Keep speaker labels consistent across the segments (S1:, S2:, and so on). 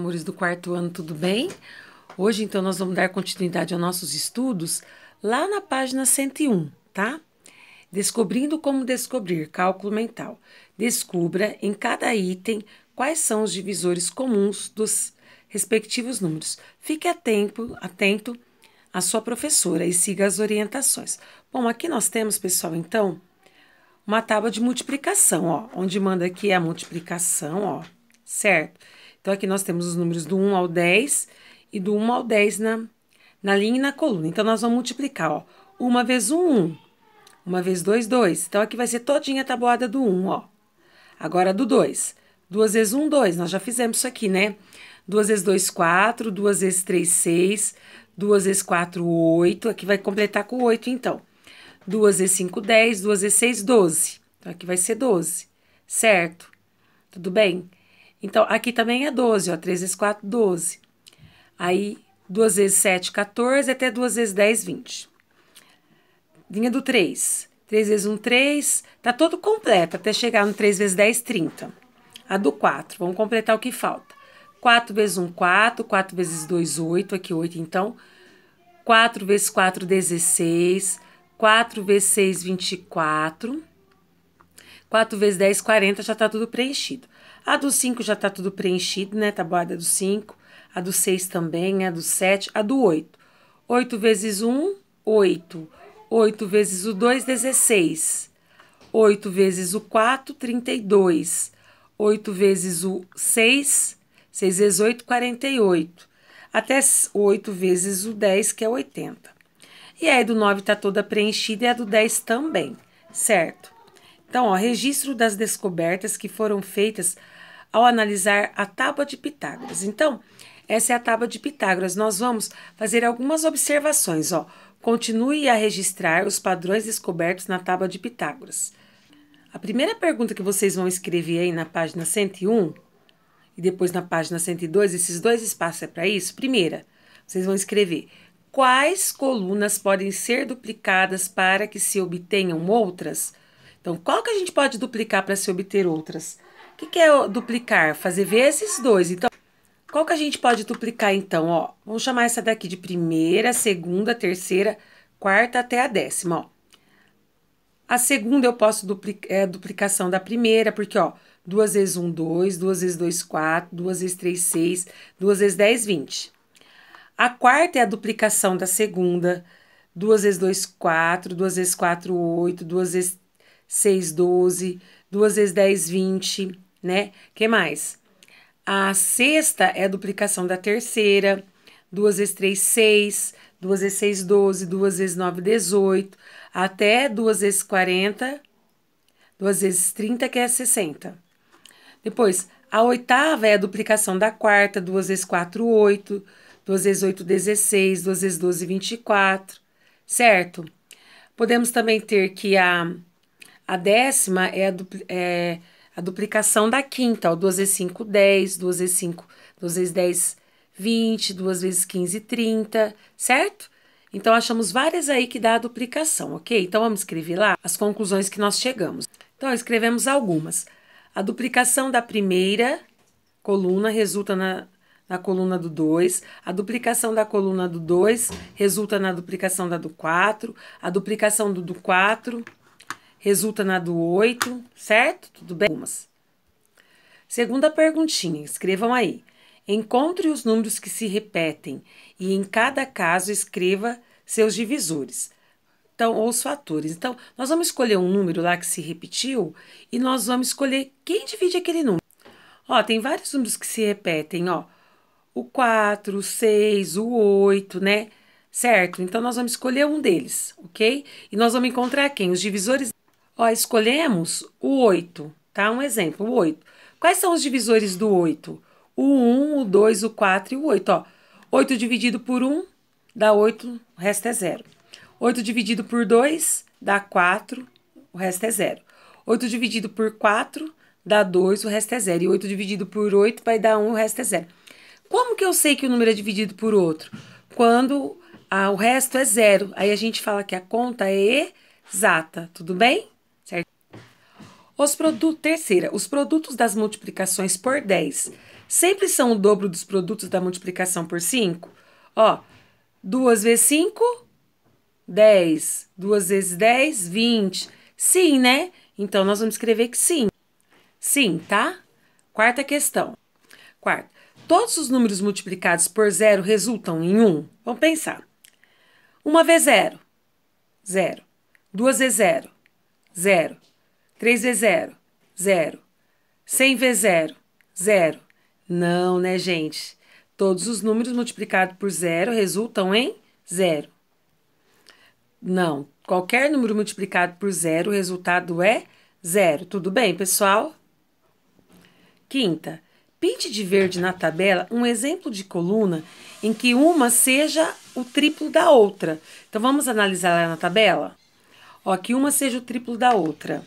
S1: Amores do quarto ano, tudo bem? Hoje, então, nós vamos dar continuidade aos nossos estudos lá na página 101, tá? Descobrindo como descobrir cálculo mental. Descubra em cada item quais são os divisores comuns dos respectivos números. Fique atento, atento à sua professora e siga as orientações. Bom, aqui nós temos, pessoal, então, uma tábua de multiplicação, ó, onde manda aqui a multiplicação, ó, certo? Então, aqui nós temos os números do 1 ao 10 e do 1 ao 10 na, na linha e na coluna. Então, nós vamos multiplicar, ó. 1 vezes 1, 1. 1 vezes 2, 2. Então, aqui vai ser todinha a tabuada do 1, ó. Agora, do 2. 2 vezes 1, 2. Nós já fizemos isso aqui, né? 2 vezes 2, 4. 2 vezes 3, 6. 2 vezes 4, 8. Aqui vai completar com 8, então. 2 vezes 5, 10. 2 vezes 6, 12. Então, aqui vai ser 12, certo? Tudo bem? Então, aqui também é 12, ó, 3 vezes 4, 12. Aí, 2 vezes 7, 14, até 2 vezes 10, 20. Linha do 3. 3 vezes 1, 3. Tá todo completo, até chegar no 3 vezes 10, 30. A do 4, vamos completar o que falta. 4 vezes 1, 4. 4 vezes 2, 8. Aqui, 8, então. 4 vezes 4, 16. 4 vezes 6, 24. 4 vezes 10, 40, já tá tudo preenchido. A do 5 já está tudo preenchido, né? Tabuada tá do 5. A do 6 também, a do 7, a do 8. 8 vezes 1, 8. 8 vezes o 2, 16. 8 vezes o 4, 32. 8 vezes o 6, 6 vezes 8, 48. Até 8 vezes o 10, que é 80. E aí do 9 está toda preenchida e a do 10 também, certo? Então, ó, registro das descobertas que foram feitas ao analisar a tábua de Pitágoras. Então, essa é a tábua de Pitágoras. Nós vamos fazer algumas observações. Ó. Continue a registrar os padrões descobertos na tábua de Pitágoras. A primeira pergunta que vocês vão escrever aí na página 101 e depois na página 102, esses dois espaços é para isso. Primeira, vocês vão escrever quais colunas podem ser duplicadas para que se obtenham outras. Então, qual que a gente pode duplicar para se obter outras? O que, que é duplicar? Fazer vezes dois? Então, qual que a gente pode duplicar, então? Ó, vamos chamar essa daqui de primeira, segunda, terceira, quarta até a décima, ó. A segunda eu posso duplicar, é a duplicação da primeira, porque, ó, 2 vezes 1, um, 2, 2 vezes 2, 4, 2 vezes 3, 6, 2 vezes 10, 20. A quarta é a duplicação da segunda, 2 vezes 2, 4, 2 vezes 4, 8, 2 vezes 6, 12, 2 vezes 10, 20, né? que mais? A sexta é a duplicação da terceira. 2 vezes 3, 6. 2 vezes 6, 12. 2 vezes 9, 18. Até 2 vezes 40. 2 vezes 30, que é 60. Depois, a oitava é a duplicação da quarta. 2 vezes 4, 8. 2 vezes 8, 16. 2 vezes 12, 24. Certo? Podemos também ter que a a décima é a, dupl é a duplicação da quinta, ó, 2 vezes 5, 10, 2 vezes 5, 2 vezes 10, 20, 2 vezes 15, 30, certo? Então, achamos várias aí que dá a duplicação, ok? Então, vamos escrever lá as conclusões que nós chegamos. Então, escrevemos algumas. A duplicação da primeira coluna resulta na, na coluna do 2, a duplicação da coluna do 2 resulta na duplicação da do 4, a duplicação do do 4 resulta na do 8, certo? Tudo bem? Algumas. Segunda perguntinha, escrevam aí. Encontre os números que se repetem e em cada caso escreva seus divisores. Então, ou os fatores. Então, nós vamos escolher um número lá que se repetiu e nós vamos escolher quem divide aquele número. Ó, tem vários números que se repetem, ó. O 4, o 6, o 8, né? Certo? Então, nós vamos escolher um deles, ok? E nós vamos encontrar quem? Os divisores Ó, escolhemos o 8, tá? Um exemplo, o 8. Quais são os divisores do 8? O 1, o 2, o 4 e o 8, ó. 8 dividido por 1 dá 8, o resto é 0. 8 dividido por 2 dá 4, o resto é 0. 8 dividido por 4 dá 2, o resto é 0. E 8 dividido por 8 vai dar 1, o resto é 0. Como que eu sei que o número é dividido por outro? Quando ah, o resto é zero. Aí a gente fala que a conta é exata, tudo bem? Os produtos, terceira, os produtos das multiplicações por 10 sempre são o dobro dos produtos da multiplicação por 5? Ó, 2 vezes 5, 10. 2 vezes 10, 20. Sim, né? Então, nós vamos escrever que sim. Sim, tá? Quarta questão. Quarta. Todos os números multiplicados por zero resultam em 1? Um? Vamos pensar. 1 vez 0, 0. 2 vezes 0, 0. 3 vezes 0, 0. 100 vezes 0, 0. Não, né, gente? Todos os números multiplicados por zero resultam em zero. Não, qualquer número multiplicado por zero, o resultado é zero. Tudo bem, pessoal? Quinta, pinte de verde na tabela um exemplo de coluna em que uma seja o triplo da outra. Então, vamos analisar lá na tabela? Ó, que uma seja o triplo da outra.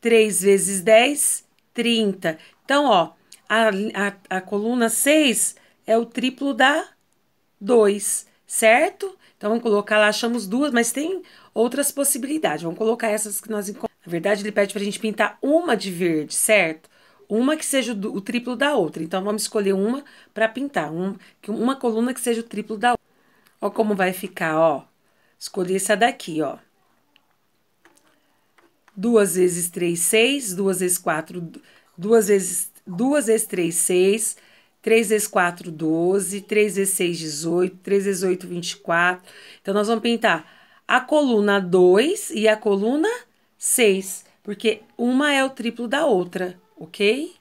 S1: 3 vezes 10, 30. Então, ó, a, a, a coluna 6 é o triplo da 2, certo? Então, vamos colocar lá, achamos duas, mas tem outras possibilidades. Vamos colocar essas que nós encontramos. Na verdade, ele pede para a gente pintar uma de verde, certo? Uma que seja o, o triplo da outra. Então, vamos escolher uma para pintar. Um, uma coluna que seja o triplo da outra. Ó como vai ficar, ó. Escolhi essa daqui, ó. 2 vezes 3, 6, 2 vezes 4, duas vezes, 2 vezes 3, 6, 3 vezes 4, 12, 3 vezes 6, 18, 3 vezes 8, 24. Então, nós vamos pintar a coluna 2 e a coluna 6, porque uma é o triplo da outra, ok?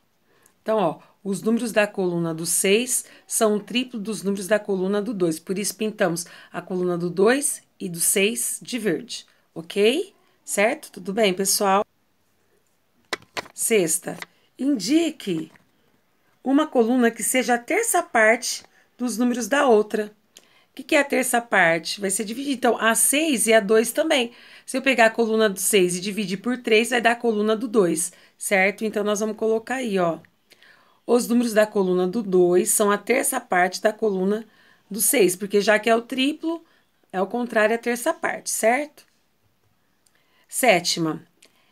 S1: Então, ó, os números da coluna do 6 são o triplo dos números da coluna do 2, por isso pintamos a coluna do 2 e do 6 de verde, ok? Certo? Tudo bem, pessoal? Sexta, indique uma coluna que seja a terça parte dos números da outra. O que, que, é a terça parte? Vai ser dividido. Então, a 6 e a 2 também. Se eu pegar a coluna do 6 e dividir por 3, vai dar a coluna do 2, certo? Então, nós vamos colocar aí, ó. Os números da coluna do 2 são a terça parte da coluna do 6, porque já que é o triplo, é o contrário à é terça parte, certo? Sétima,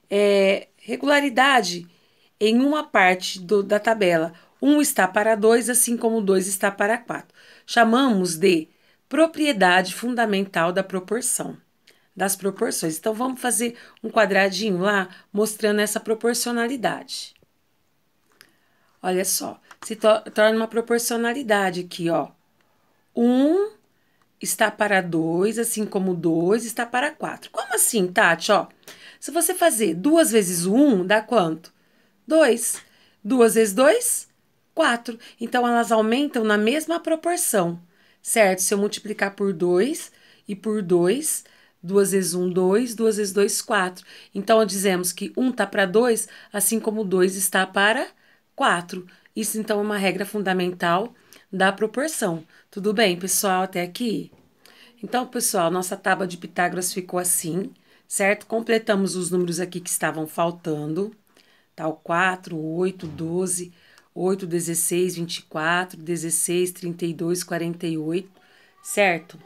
S1: é, regularidade em uma parte do, da tabela. 1 um está para 2, assim como 2 está para 4. Chamamos de propriedade fundamental da proporção, das proporções. Então, vamos fazer um quadradinho lá mostrando essa proporcionalidade. Olha só, se to torna uma proporcionalidade aqui, ó. 1 um está para 2, assim como 2 está para 4. Como assim, Tati? Ó, se você fazer 2 vezes 1, um, dá quanto? 2. 2 vezes 2, 4. Então, elas aumentam na mesma proporção, certo? Se eu multiplicar por 2 e por 2, 2 vezes 1, um, 2, 2 vezes 2, 4. Então, dizemos que 1 um tá assim está para 2, assim como 2 está para 4. Isso, então, é uma regra fundamental da proporção. Tudo bem, pessoal, até aqui? Então, pessoal, nossa tábua de Pitágoras ficou assim, certo? Completamos os números aqui que estavam faltando, tá? O 4, 8, 12, 8, 16, 24, 16, 32, 48, certo?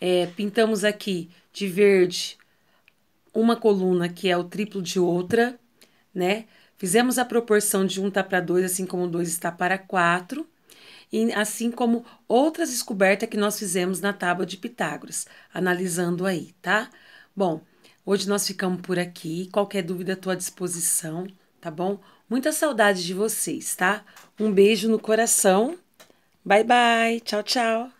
S1: É, pintamos aqui de verde uma coluna que é o triplo de outra, né? Fizemos a proporção de 1 um tá assim está para 2, assim como 2 está para 4, assim como outras descobertas que nós fizemos na tábua de Pitágoras, analisando aí, tá? Bom, hoje nós ficamos por aqui. Qualquer dúvida, estou à disposição, tá bom? Muita saudade de vocês, tá? Um beijo no coração. Bye, bye. Tchau, tchau.